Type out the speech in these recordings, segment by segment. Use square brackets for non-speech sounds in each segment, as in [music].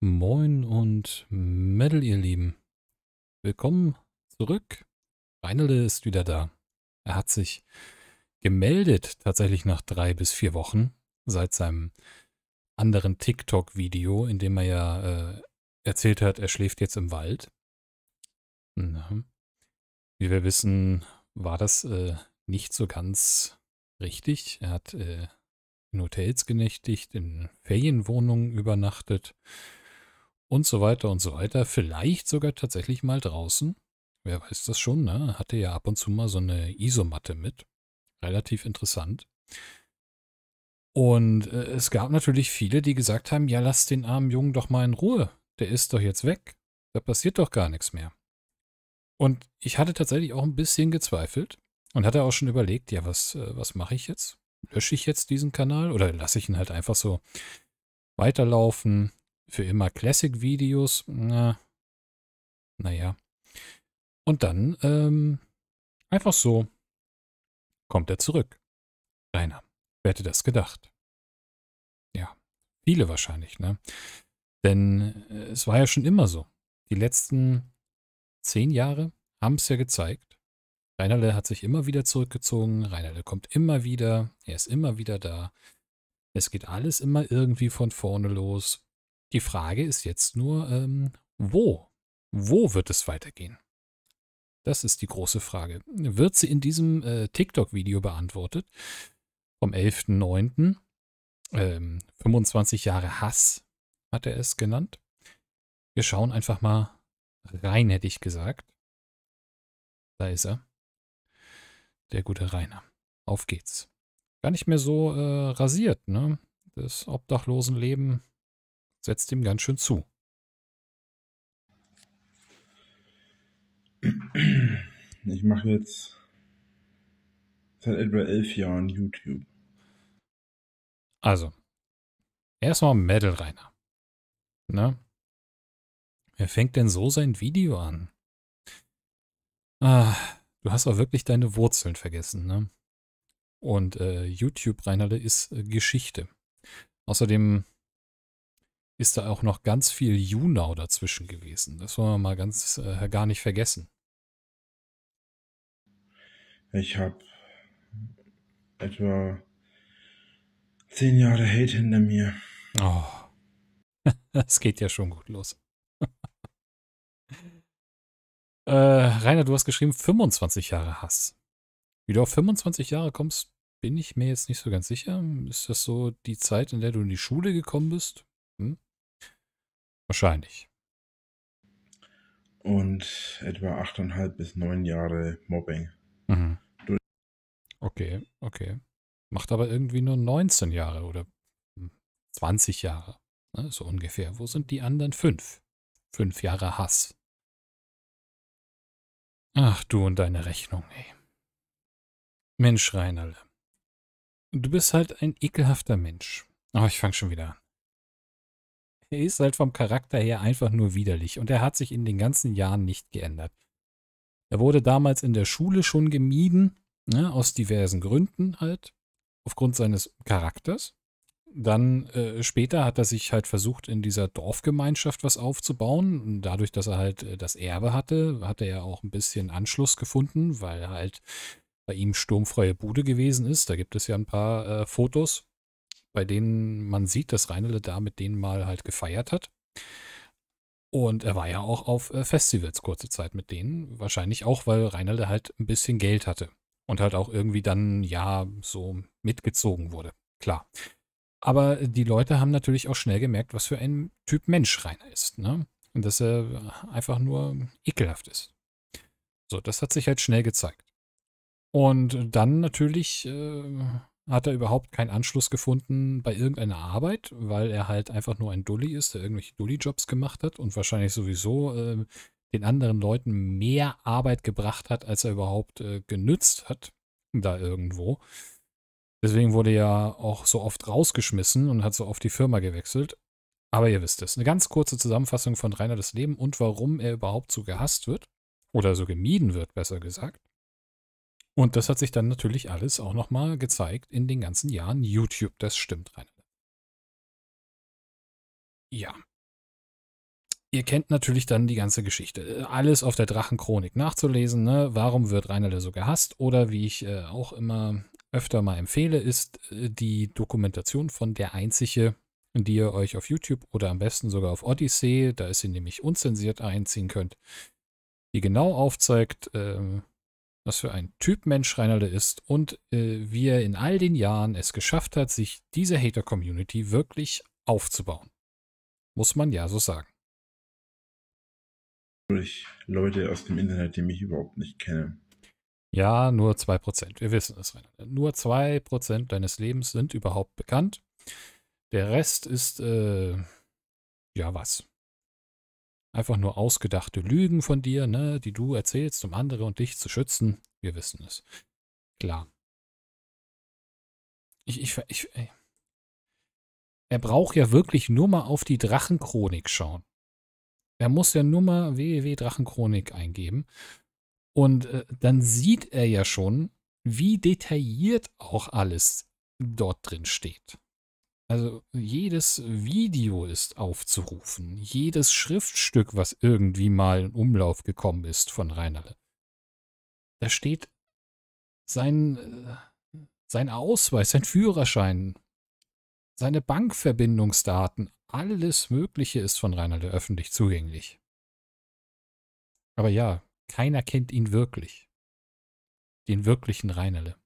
Moin und Metal, ihr Lieben. Willkommen zurück. Reinelde ist wieder da. Er hat sich gemeldet, tatsächlich nach drei bis vier Wochen, seit seinem anderen TikTok-Video, in dem er ja äh, erzählt hat, er schläft jetzt im Wald. Na, wie wir wissen, war das äh, nicht so ganz richtig. Er hat äh, in Hotels genächtigt, in Ferienwohnungen übernachtet und so weiter und so weiter. Vielleicht sogar tatsächlich mal draußen. Wer weiß das schon, ne? Hatte ja ab und zu mal so eine Isomatte mit. Relativ interessant. Und äh, es gab natürlich viele, die gesagt haben, ja, lass den armen Jungen doch mal in Ruhe. Der ist doch jetzt weg. Da passiert doch gar nichts mehr. Und ich hatte tatsächlich auch ein bisschen gezweifelt und hatte auch schon überlegt, ja, was, äh, was mache ich jetzt? Lösche ich jetzt diesen Kanal oder lasse ich ihn halt einfach so weiterlaufen? Für immer Classic-Videos. Na, naja. Und dann ähm, einfach so kommt er zurück. Rainer, wer hätte das gedacht? Ja, viele wahrscheinlich, ne? Denn äh, es war ja schon immer so. Die letzten zehn Jahre haben es ja gezeigt. Reinerle hat sich immer wieder zurückgezogen. Reinerle kommt immer wieder. Er ist immer wieder da. Es geht alles immer irgendwie von vorne los. Die Frage ist jetzt nur, ähm, wo? Wo wird es weitergehen? Das ist die große Frage. Wird sie in diesem äh, TikTok-Video beantwortet? Vom 11.09. Ähm, 25 Jahre Hass hat er es genannt. Wir schauen einfach mal rein, hätte ich gesagt. Da ist er. Der gute Rainer. Auf geht's. Gar nicht mehr so äh, rasiert, ne? Das Obdachlosenleben Setzt ihm ganz schön zu. Ich mache jetzt seit etwa elf Jahren YouTube. Also, erstmal Mädel Rainer. Ne? Wer fängt denn so sein Video an? Ah, du hast auch wirklich deine Wurzeln vergessen, ne? Und äh, YouTube, Reinerle, ist äh, Geschichte. Außerdem ist da auch noch ganz viel Junau dazwischen gewesen. Das wollen wir mal ganz äh, gar nicht vergessen. Ich habe etwa zehn Jahre Hate hinter mir. Oh. [laughs] Es geht ja schon gut los. [laughs] äh, Rainer, du hast geschrieben 25 Jahre Hass. Wie du auf 25 Jahre kommst, bin ich mir jetzt nicht so ganz sicher. Ist das so die Zeit, in der du in die Schule gekommen bist? Hm? Wahrscheinlich. Und etwa 8,5 bis 9 Jahre Mobbing. Mhm. Okay, okay. Macht aber irgendwie nur 19 Jahre oder 20 hm, Jahre. Ne, so ungefähr. Wo sind die anderen fünf? Fünf Jahre Hass. Ach, du und deine Rechnung, ey. Mensch, Reinalde. Du bist halt ein ekelhafter Mensch. Aber oh, ich fange schon wieder an er ist halt vom Charakter her einfach nur widerlich und er hat sich in den ganzen Jahren nicht geändert. Er wurde damals in der Schule schon gemieden, ne, aus diversen Gründen halt, aufgrund seines Charakters. Dann äh, später hat er sich halt versucht, in dieser Dorfgemeinschaft was aufzubauen. Und dadurch, dass er halt äh, das Erbe hatte, hatte er auch ein bisschen Anschluss gefunden, weil halt bei ihm sturmfreie Bude gewesen ist. Da gibt es ja ein paar äh, Fotos bei denen man sieht, dass Reinele da mit denen mal halt gefeiert hat. Und er war ja auch auf äh, Festivals kurze Zeit mit denen. Wahrscheinlich auch, weil Reinelde halt ein bisschen Geld hatte. Und halt auch irgendwie dann, ja, so mitgezogen wurde. Klar. Aber die Leute haben natürlich auch schnell gemerkt, was für ein Typ Mensch Rainer ist. Ne? Und dass er äh, einfach nur ekelhaft ist. So, das hat sich halt schnell gezeigt. Und dann natürlich äh, hat er überhaupt keinen Anschluss gefunden bei irgendeiner Arbeit, weil er halt einfach nur ein Dulli ist, der irgendwelche Dulli-Jobs gemacht hat und wahrscheinlich sowieso äh, den anderen Leuten mehr Arbeit gebracht hat, als er überhaupt äh, genützt hat, da irgendwo. Deswegen wurde er auch so oft rausgeschmissen und hat so oft die Firma gewechselt. Aber ihr wisst es. Eine ganz kurze Zusammenfassung von Rainer das Leben und warum er überhaupt so gehasst wird. Oder so gemieden wird, besser gesagt. Und das hat sich dann natürlich alles auch nochmal gezeigt in den ganzen Jahren YouTube. Das stimmt, Rainer. Ja. Ihr kennt natürlich dann die ganze Geschichte. Äh, alles auf der Drachenchronik nachzulesen. Ne? Warum wird Rainer so gehasst? Oder wie ich äh, auch immer öfter mal empfehle, ist äh, die Dokumentation von der einzige, die ihr euch auf YouTube oder am besten sogar auf Odyssey, da ist sie nämlich unzensiert einziehen könnt, die genau aufzeigt, äh, was für ein Typ Mensch Reinaldo ist und äh, wie er in all den Jahren es geschafft hat, sich diese Hater-Community wirklich aufzubauen. Muss man ja so sagen. Durch Leute aus dem Internet, die mich überhaupt nicht kennen. Ja, nur 2%. Wir wissen es, Reinaldo. Nur 2% deines Lebens sind überhaupt bekannt. Der Rest ist, äh, ja, was? einfach nur ausgedachte Lügen von dir, ne, die du erzählst, um andere und dich zu schützen. Wir wissen es. Klar. Ich, ich, ich, ey. er braucht ja wirklich nur mal auf die Drachenchronik schauen. Er muss ja nur mal www.drachenchronik eingeben. Und äh, dann sieht er ja schon, wie detailliert auch alles dort drin steht. Also jedes Video ist aufzurufen, jedes Schriftstück, was irgendwie mal in Umlauf gekommen ist von Reinerle. Da steht sein, äh, sein Ausweis, sein Führerschein, seine Bankverbindungsdaten, alles Mögliche ist von Reinerle öffentlich zugänglich. Aber ja, keiner kennt ihn wirklich. Den wirklichen Reinerle.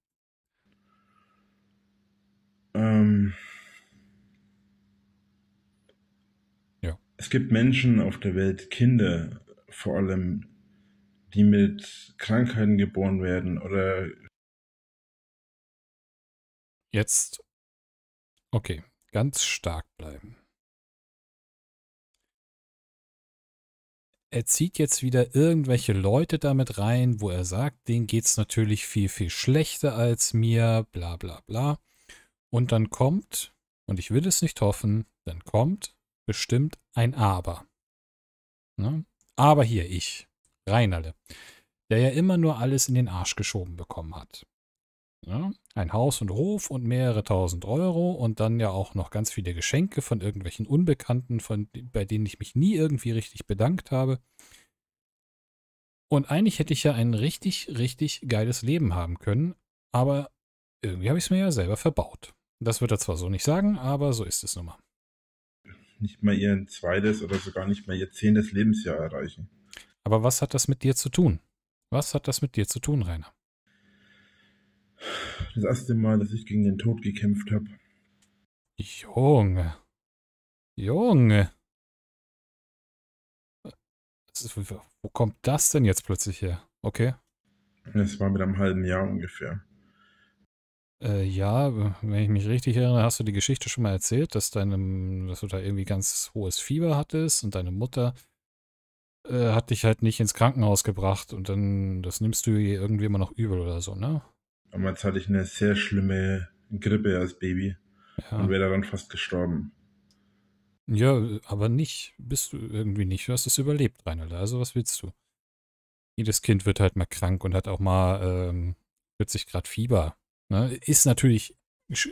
Ähm. Es gibt Menschen auf der Welt, Kinder vor allem, die mit Krankheiten geboren werden oder. Jetzt. Okay, ganz stark bleiben. er zieht jetzt wieder irgendwelche Leute damit rein, wo er sagt, denen geht's natürlich viel, viel schlechter als mir, bla bla bla. Und dann kommt, und ich will es nicht hoffen, dann kommt bestimmt ein Aber. Ne? Aber hier ich, Reinerle, der ja immer nur alles in den Arsch geschoben bekommen hat. Ja, ne? ein Haus und Hof und mehrere tausend Euro und dann ja auch noch ganz viele Geschenke von irgendwelchen Unbekannten, von, bei denen ich mich nie irgendwie richtig bedankt habe. Und eigentlich hätte ich ja ein richtig, richtig geiles Leben haben können, aber irgendwie habe ich es mir ja selber verbaut. Das wird er zwar so nicht sagen, aber so ist es nun mal nicht mal ihr zweites oder sogar nicht mal ihr zehntes Lebensjahr erreichen. Aber was hat das mit dir zu tun? Was hat das mit dir zu tun, Rainer? Das erste Mal, dass ich gegen den Tod gekämpft habe. Junge. Junge. Ist, wo kommt das denn jetzt plötzlich her? Okay. Das war mit einem halben Jahr ungefähr. Äh, ja, wenn ich mich richtig erinnere, hast du die Geschichte schon mal erzählt, dass, deinem, dass du da irgendwie ganz hohes Fieber hattest und deine Mutter äh, hat dich halt nicht ins Krankenhaus gebracht und dann, das nimmst du irgendwie immer noch übel oder so, ne? Damals hatte ich eine sehr schlimme Grippe als Baby ja. und wäre dann fast gestorben. Ja, aber nicht, bist du irgendwie nicht. Du hast es überlebt, Reinhold. Also was willst du? Jedes Kind wird halt mal krank und hat auch mal ähm, 40 Grad Fieber. Ne? Ist natürlich,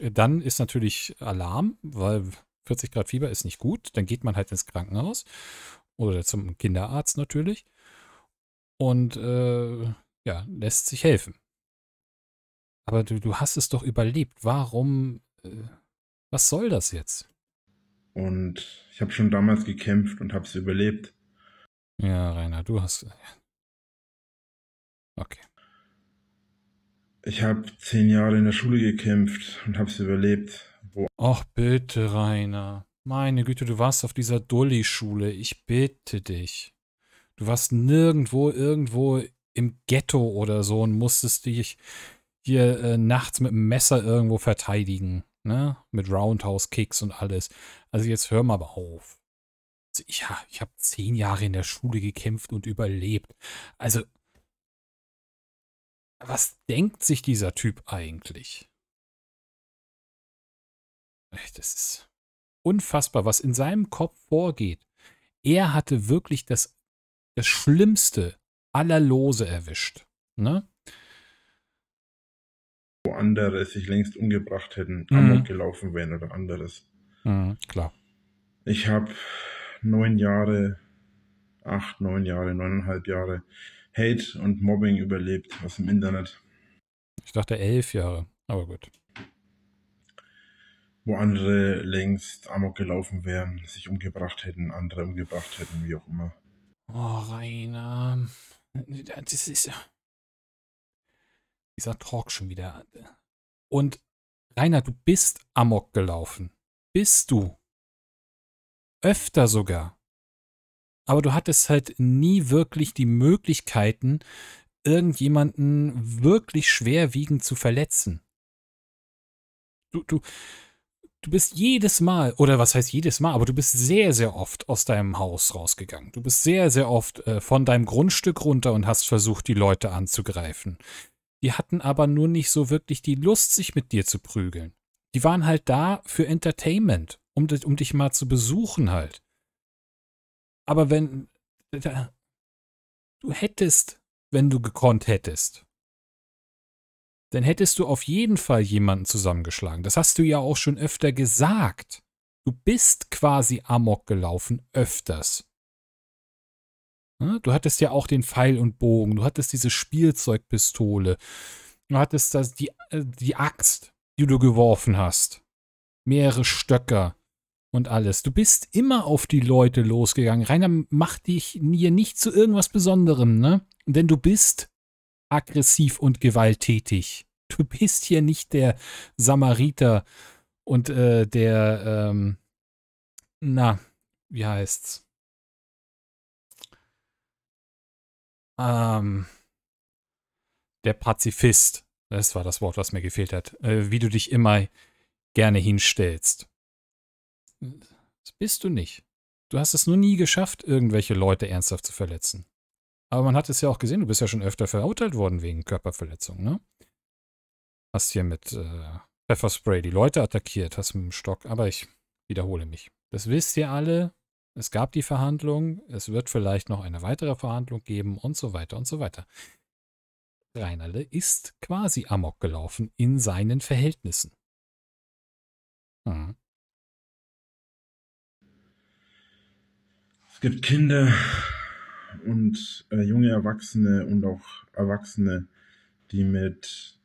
dann ist natürlich Alarm, weil 40 Grad Fieber ist nicht gut. Dann geht man halt ins Krankenhaus oder zum Kinderarzt natürlich und äh, ja, lässt sich helfen. Aber du, du hast es doch überlebt. Warum? Äh, was soll das jetzt? Und ich habe schon damals gekämpft und habe es überlebt. Ja, Rainer, du hast. Äh, okay. Ich habe zehn Jahre in der Schule gekämpft und habe es überlebt. Ach bitte, Rainer. Meine Güte, du warst auf dieser Dulli-Schule. Ich bitte dich. Du warst nirgendwo, irgendwo im Ghetto oder so und musstest dich hier äh, nachts mit einem Messer irgendwo verteidigen. Ne? Mit Roundhouse-Kicks und alles. Also jetzt hör mal auf. Also, ich habe zehn Jahre in der Schule gekämpft und überlebt. Also was denkt sich dieser Typ eigentlich? Das ist unfassbar, was in seinem Kopf vorgeht. Er hatte wirklich das, das Schlimmste aller Lose erwischt. Ne? Wo andere sich längst umgebracht hätten, mhm. amok gelaufen wären oder anderes. Mhm, klar. Ich habe neun Jahre, acht, neun Jahre, neuneinhalb Jahre Hate und Mobbing überlebt aus dem Internet. Ich dachte elf Jahre, aber gut. Wo andere längst amok gelaufen wären, sich umgebracht hätten, andere umgebracht hätten, wie auch immer. Oh, Rainer. Das ist ja. Dieser Talk schon wieder. Und Rainer, du bist amok gelaufen. Bist du? Öfter sogar aber du hattest halt nie wirklich die Möglichkeiten, irgendjemanden wirklich schwerwiegend zu verletzen. Du, du, du bist jedes Mal, oder was heißt jedes Mal, aber du bist sehr, sehr oft aus deinem Haus rausgegangen. Du bist sehr, sehr oft äh, von deinem Grundstück runter und hast versucht, die Leute anzugreifen. Die hatten aber nur nicht so wirklich die Lust, sich mit dir zu prügeln. Die waren halt da für Entertainment, um, um dich mal zu besuchen halt. Aber wenn du hättest, wenn du gekonnt hättest, dann hättest du auf jeden Fall jemanden zusammengeschlagen. Das hast du ja auch schon öfter gesagt. Du bist quasi amok gelaufen öfters. Ne, du hattest ja auch den Pfeil und Bogen, du hattest diese Spielzeugpistole, du hattest das, die, äh, die Axt, die du geworfen hast, mehrere Stöcker und alles. Du bist immer auf die Leute losgegangen. Rainer, mach dich hier nicht zu irgendwas Besonderem, ne? Denn du bist aggressiv und gewalttätig. Du bist hier nicht der Samariter und äh, der, ähm, na, wie heißt's? Ähm, der Pazifist. Das war das Wort, was mir gefehlt hat. Äh, wie du dich immer gerne hinstellst. Das bist du nicht. Du hast es nur nie geschafft, irgendwelche Leute ernsthaft zu verletzen. Aber man hat es ja auch gesehen, du bist ja schon öfter verurteilt worden wegen Körperverletzung, ne? Hast hier mit äh, Pfefferspray die Leute attackiert, hast mit dem Stock, aber ich wiederhole mich. Das wisst ihr alle. Es gab die Verhandlung, es wird vielleicht noch eine weitere Verhandlung geben und so weiter und so weiter. Reinerle ist quasi amok gelaufen in seinen Verhältnissen. Hm. Es gibt Kinder und äh, junge Erwachsene und auch Erwachsene, die mit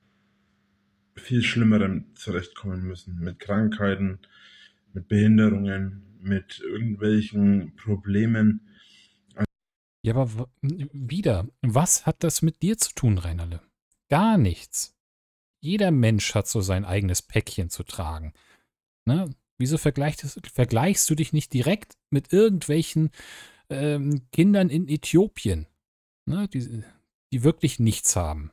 viel Schlimmerem zurechtkommen müssen. Mit Krankheiten, mit Behinderungen, mit irgendwelchen Problemen. Ja, aber wieder, was hat das mit dir zu tun, Rainerle? Gar nichts. Jeder Mensch hat so sein eigenes Päckchen zu tragen. Ne? Wieso vergleichst du dich nicht direkt mit irgendwelchen ähm, Kindern in Äthiopien, ne, die, die wirklich nichts haben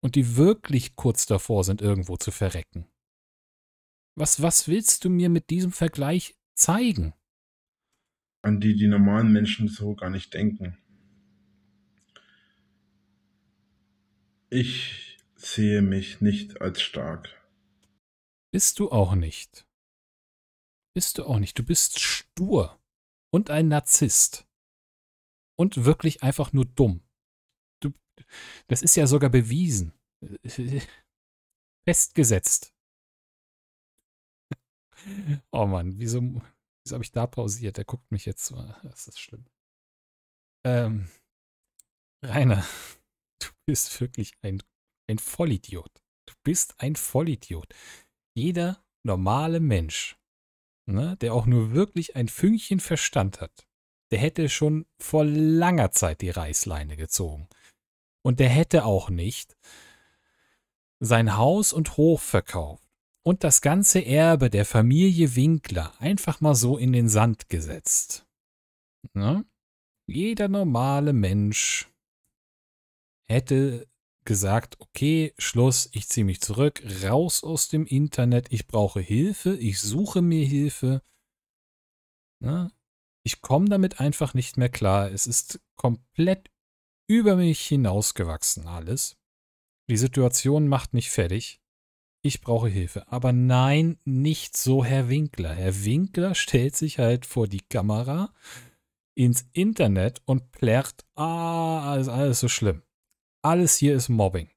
und die wirklich kurz davor sind, irgendwo zu verrecken? Was, was willst du mir mit diesem Vergleich zeigen? An die die normalen Menschen so gar nicht denken. Ich sehe mich nicht als stark. Bist du auch nicht. Bist du auch nicht. Du bist stur und ein Narzisst. Und wirklich einfach nur dumm. Du, das ist ja sogar bewiesen. [laughs] Festgesetzt. [laughs] Oh Mann, wieso, wieso habe ich da pausiert? Der guckt mich jetzt so. Das ist schlimm. Ähm, Rainer, du bist wirklich ein, ein Vollidiot. Du bist ein Vollidiot. Jeder normale Mensch ne, der auch nur wirklich ein Fünkchen Verstand hat, der hätte schon vor langer Zeit die Reißleine gezogen. Und der hätte auch nicht sein Haus und Hof verkauft und das ganze Erbe der Familie Winkler einfach mal so in den Sand gesetzt. Ne? Jeder normale Mensch hätte gesagt, okay, Schluss, ich ziehe mich zurück, raus aus dem Internet, ich brauche Hilfe, ich suche mir Hilfe. Na? Ne? Ich komme damit einfach nicht mehr klar. Es ist komplett über mich hinausgewachsen alles. Die Situation macht mich fertig. Ich brauche Hilfe. Aber nein, nicht so Herr Winkler. Herr Winkler [laughs] stellt sich halt vor die Kamera ins Internet und plärrt, ah, ist alles so schlimm. Alles hier ist Mobbing.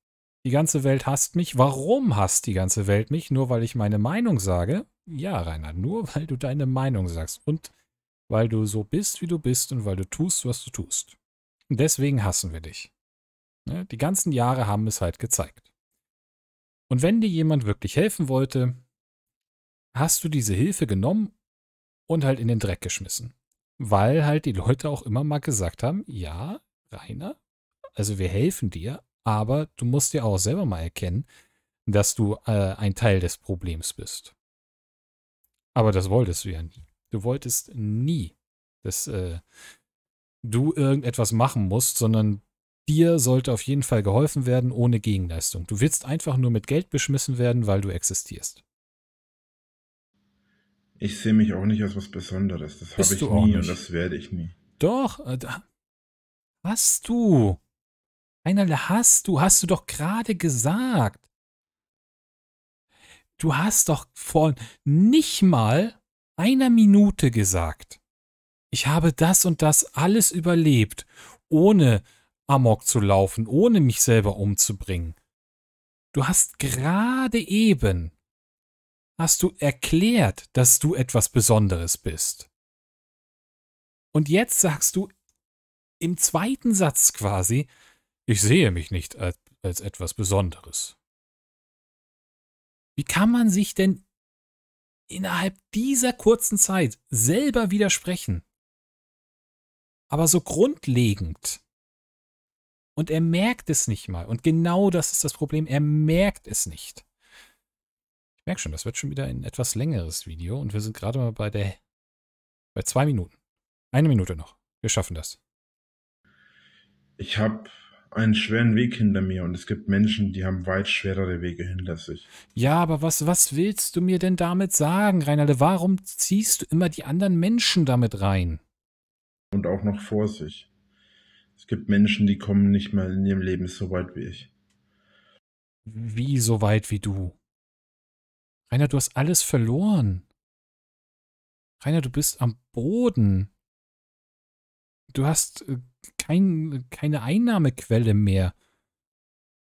Die ganze Welt hasst mich. Warum hasst die ganze Welt mich? Nur weil ich meine Meinung sage? Ja, Rainer, nur [laughs] weil du deine Meinung sagst und weil du so bist, wie du bist und weil du tust, was du tust. Und deswegen hassen wir dich. Ne, die ganzen Jahre haben es halt gezeigt. Und wenn dir jemand wirklich helfen wollte, hast du diese Hilfe genommen und halt in den Dreck geschmissen. Weil halt die Leute auch immer mal gesagt haben, ja, Rainer, also wir helfen dir, aber du musst dir auch selber mal erkennen, dass du äh, ein Teil des Problems bist. Aber das wolltest du ja nie. Du wolltest nie, dass äh, du irgendetwas machen musst, sondern dir sollte auf jeden Fall geholfen werden ohne Gegenleistung. Du willst einfach nur mit Geld beschmissen werden, weil du existierst. Ich sehe mich auch nicht als was Besonderes. Das habe ich nie und das werde ich nie. Doch, äh, hast du. Einerlei, hast du, hast du doch gerade gesagt. Du hast doch vor nicht mal einer Minute gesagt. Ich habe das und das alles überlebt, ohne Amok zu laufen, ohne mich selber umzubringen. Du hast gerade eben, hast du erklärt, dass du etwas Besonderes bist. Und jetzt sagst du im zweiten Satz quasi, ich sehe mich nicht als, als etwas Besonderes. Wie kann man sich denn innerhalb dieser kurzen Zeit selber widersprechen? Aber so grundlegend. Und er merkt es nicht mal. Und genau das ist das Problem. Er merkt es nicht. Ich merke schon, das wird schon wieder ein etwas längeres Video. Und wir sind gerade mal bei der. bei zwei Minuten. Eine Minute noch. Wir schaffen das. Ich habe einen schweren Weg hinter mir und es gibt Menschen, die haben weit schwerere Wege hinter sich. Ja, aber was, was willst du mir denn damit sagen, Reinalde? Warum ziehst du immer die anderen Menschen damit rein? Und auch noch vor sich. Es gibt Menschen, die kommen nicht mal in ihrem Leben so weit wie ich. Wie so weit wie du? Rainer, du hast alles verloren. Rainer, du bist am Boden. Du hast äh, kein, keine Einnahmequelle mehr.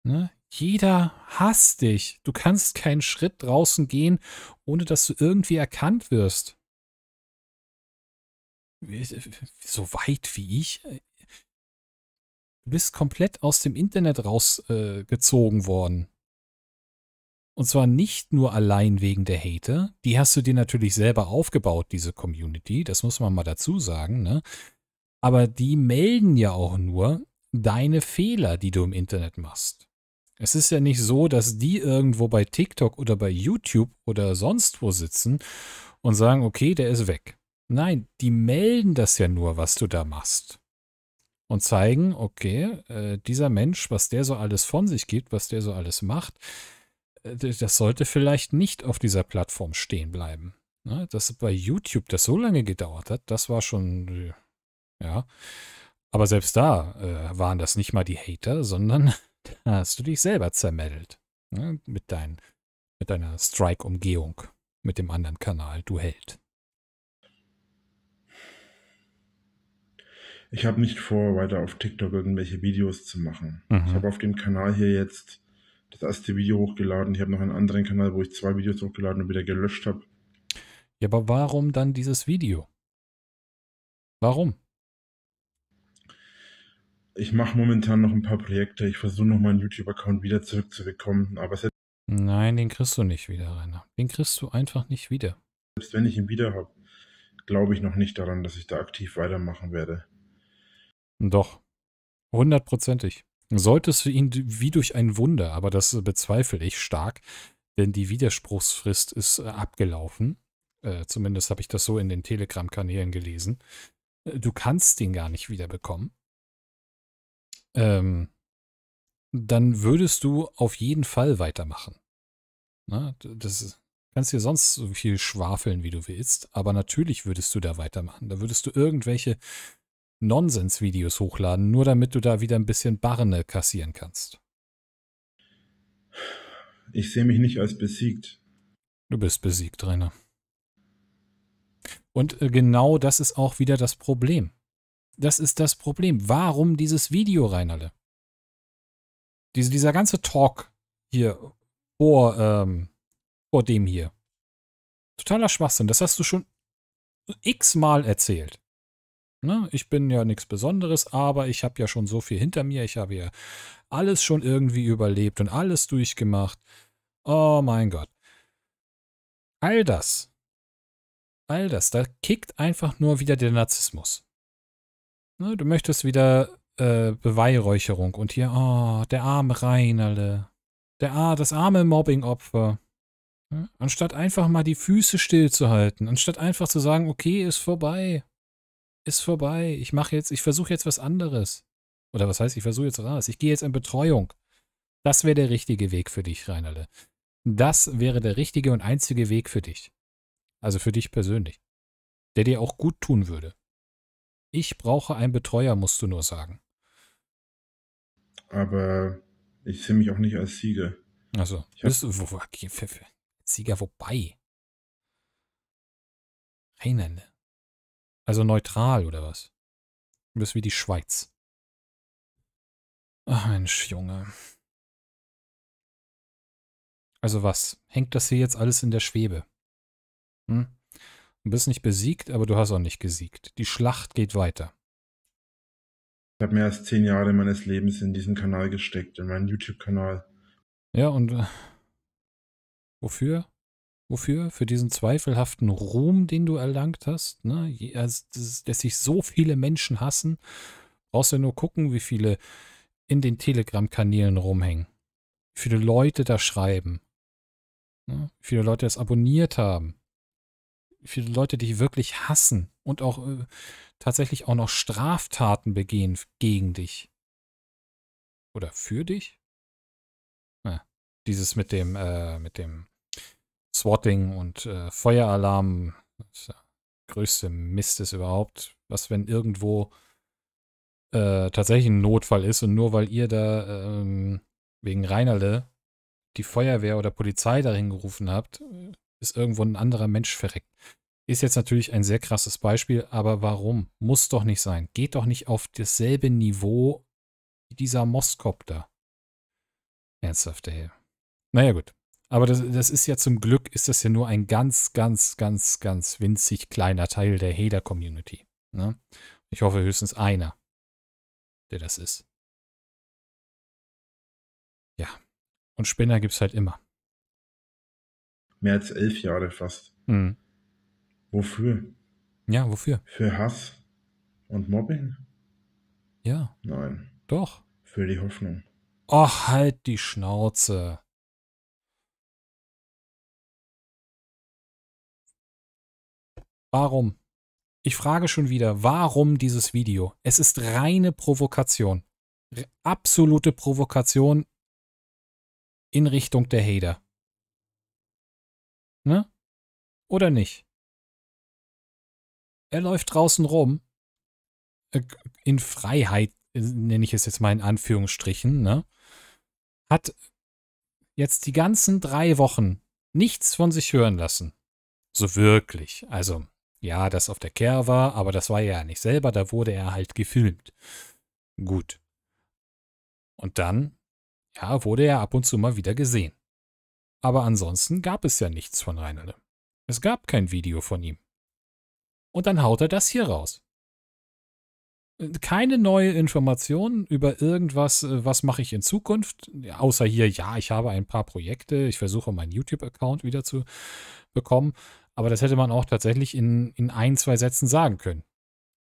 Ne? Jeder hasst dich. Du kannst keinen Schritt draußen gehen, ohne dass du irgendwie erkannt wirst. So weit wie ich. Du bist komplett aus dem Internet rausgezogen äh, worden. Und zwar nicht nur allein wegen der Hater, die hast du dir natürlich selber aufgebaut, diese Community, das muss man mal dazu sagen, ne? aber die melden ja auch nur deine Fehler, die du im Internet machst. Es ist ja nicht so, dass die irgendwo bei TikTok oder bei YouTube oder sonst wo sitzen und sagen, okay, der ist weg. Nein, die melden das ja nur, was du da machst. Und zeigen, okay, äh, dieser Mensch, was der so alles von sich gibt, was der so alles macht, äh, das sollte vielleicht nicht auf dieser Plattform stehen bleiben. Ne? Dass bei YouTube das so lange gedauert hat, das war schon äh, ja. Aber selbst da äh, waren das nicht mal die Hater, sondern [laughs] da hast du dich selber zermeldet. Ne? Mit, dein, mit deiner Strike-Umgehung, mit dem anderen Kanal, du Held. Ich habe nicht vor, weiter auf TikTok irgendwelche Videos zu machen. Mhm. Ich habe auf dem Kanal hier jetzt das erste Video hochgeladen. Ich habe noch einen anderen Kanal, wo ich zwei Videos hochgeladen und wieder gelöscht habe. Ja, aber warum dann dieses Video? Warum? ich mache momentan noch ein paar Projekte. Ich versuche noch meinen YouTube-Account wieder zurückzubekommen, aber es Nein, den kriegst du nicht wieder, Rainer. Den kriegst du einfach nicht wieder. Selbst wenn ich ihn wieder habe, glaube ich noch nicht daran, dass ich da aktiv weitermachen werde. Doch. Hundertprozentig. Solltest du ihn wie durch ein Wunder, aber das äh, bezweifle ich stark, denn die Widerspruchsfrist ist äh, abgelaufen. Äh, zumindest habe ich das so in den Telegram-Kanälen gelesen. Äh, du kannst den gar nicht wiederbekommen ähm, dann würdest du auf jeden Fall weitermachen. Na, das kannst dir sonst so viel schwafeln, wie du willst, aber natürlich würdest du da weitermachen. Da würdest du irgendwelche Nonsens-Videos hochladen, nur damit du da wieder ein bisschen Barne kassieren kannst. Ich sehe mich nicht als besiegt. Du bist besiegt, Rainer. Und äh, genau das ist auch wieder das Problem das ist das Problem. Warum dieses Video, Reinerle? Diese, dieser ganze Talk hier vor, ähm, vor dem hier. Totaler Schwachsinn. Das hast du schon x-mal erzählt. Ne? Ich bin ja nichts Besonderes, aber ich habe ja schon so viel hinter mir. Ich habe ja alles schon irgendwie überlebt und alles durchgemacht. Oh mein Gott. All das, all das, da kickt einfach nur wieder der Narzissmus. Ne, du möchtest wieder äh, Beweihräucherung und hier, oh, der arme Reinerle. Der, ah, das arme Mobbing-Opfer. Ne? Anstatt einfach mal die Füße stillzuhalten, anstatt einfach zu sagen, okay, ist vorbei. Ist vorbei. Ich mache jetzt, ich versuche jetzt was anderes. Oder was heißt, ich versuche jetzt was anderes. Ich gehe jetzt in Betreuung. Das wäre der richtige Weg für dich, Reinerle. Das wäre der richtige und einzige Weg für dich. Also für dich persönlich. Der dir auch gut tun würde. Ich brauche einen Betreuer, musst du nur sagen. Aber ich sehe mich auch nicht als Sieger. Also, ich bist du, wo, Sieger wobei? Rheinlände. Also neutral oder was? Du bist wie die Schweiz. Ach Mensch, Junge. Also was? Hängt das hier jetzt alles in der Schwebe? Hm? Du bist nicht besiegt, aber du hast auch nicht gesiegt. Die Schlacht geht weiter. Ich habe mehr als zehn Jahre meines Lebens in diesen Kanal gesteckt, in meinen YouTube-Kanal. Ja, und äh, wofür? Wofür? Für diesen zweifelhaften Ruhm, den du erlangt hast? Ne? Also, dass, dass sich so viele Menschen hassen, brauchst du nur gucken, wie viele in den Telegram-Kanälen rumhängen. Wie viele Leute da schreiben. Ne? Wie viele Leute das abonniert haben viele Leute dich wirklich hassen und auch äh, tatsächlich auch noch Straftaten begehen gegen dich. Oder für dich? Ja, dieses mit dem, äh, mit dem Swatting und äh, Feueralarm. Das der größte Mist ist überhaupt. Was, wenn irgendwo äh, tatsächlich ein Notfall ist und nur weil ihr da ähm, wegen Reinerle die Feuerwehr oder Polizei dahin gerufen habt, äh, ist irgendwo ein anderer Mensch verreckt. Ist jetzt natürlich ein sehr krasses Beispiel, aber warum? Muss doch nicht sein. Geht doch nicht auf dasselbe Niveau wie dieser Moskopter. Ernsthaft, ey. Naja, gut. Aber das, das, ist ja zum Glück, ist das ja nur ein ganz, ganz, ganz, ganz winzig kleiner Teil der Hader-Community. Ne? Ich hoffe höchstens einer, der das ist. Ja. Und Spinner gibt's halt immer mehr als elf Jahre fast. Mhm. Wofür? Ja, wofür? Für Hass und Mobbing? Ja. Nein. Doch. Für die Hoffnung. Och, halt die Schnauze. Warum? Ich frage schon wieder, warum dieses Video? Es ist reine Provokation. Absolute Provokation in Richtung der Hater. Ne? Oder nicht? Er läuft draußen rum. Äh, in Freiheit äh, nenne ich es jetzt mal in Anführungsstrichen. Ne? Hat jetzt die ganzen drei Wochen nichts von sich hören lassen. So wirklich. Also, ja, das auf der Care war, aber das war ja nicht selber, da wurde er halt gefilmt. Gut. Und dann, ja, wurde er ab und zu mal wieder gesehen. Aber ansonsten gab es ja nichts von Reinele. Es gab kein Video von ihm. Und dann haut er das hier raus. Keine neue Information über irgendwas, äh, was mache ich in Zukunft, außer hier, ja, ich habe ein paar Projekte, ich versuche meinen YouTube-Account wieder zu bekommen, aber das hätte man auch tatsächlich in, in ein, zwei Sätzen sagen können.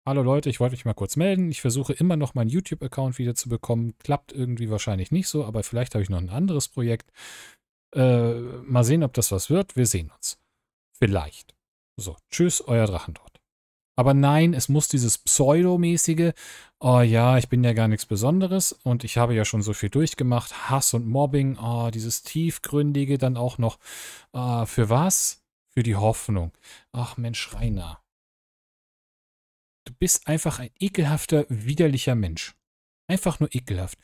Hallo Leute, ich wollte mich mal kurz melden. Ich versuche immer noch meinen YouTube-Account wieder zu bekommen. Klappt irgendwie wahrscheinlich nicht so, aber vielleicht habe ich noch ein anderes Projekt. Äh, mal sehen, ob das was wird. Wir sehen uns. Vielleicht. So, tschüss, euer Drachendort. Aber nein, es muss dieses pseudomäßige, oh ja, ich bin ja gar nichts Besonderes und ich habe ja schon so viel durchgemacht, Hass und Mobbing, oh, dieses tiefgründige dann auch noch, oh, für was? Für die Hoffnung. Ach Mensch, Rainer. Du bist einfach ein ekelhafter, widerlicher Mensch. Einfach nur ekelhaft.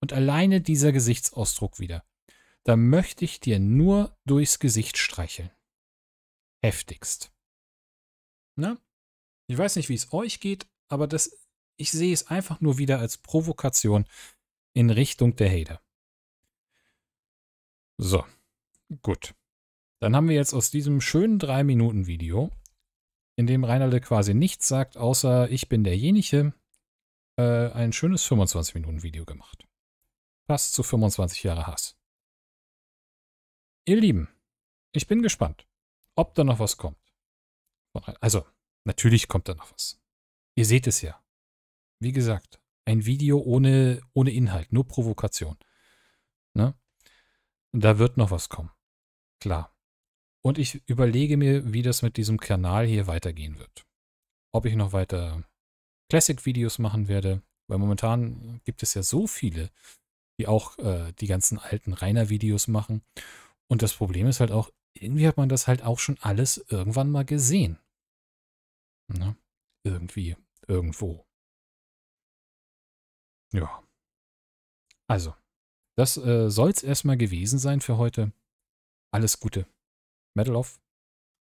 Und alleine dieser Gesichtsausdruck wieder da möchte ich dir nur durchs Gesicht streicheln. Heftigst. Na? Ich weiß nicht, wie es euch geht, aber das, ich sehe es einfach nur wieder als Provokation in Richtung der Hater. So, gut. Dann haben wir jetzt aus diesem schönen 3-Minuten-Video, in dem Reinalde quasi nichts sagt, außer ich bin derjenige, äh, ein schönes 25-Minuten-Video gemacht. Passt zu 25 Jahre Hass. Ihr Lieben, ich bin gespannt, ob da noch was kommt. Also, natürlich kommt da noch was. Ihr seht es ja. Wie gesagt, ein Video ohne, ohne Inhalt, nur Provokation. Ne? Da wird noch was kommen. Klar. Und ich überlege mir, wie das mit diesem Kanal hier weitergehen wird. Ob ich noch weiter Classic-Videos machen werde, weil momentan gibt es ja so viele, die auch äh, die ganzen alten Rainer-Videos machen. Und das Problem ist halt auch, irgendwie hat man das halt auch schon alles irgendwann mal gesehen. Ne? Irgendwie, irgendwo. Ja. Also, das äh, soll es erstmal gewesen sein für heute. Alles Gute. Medal of.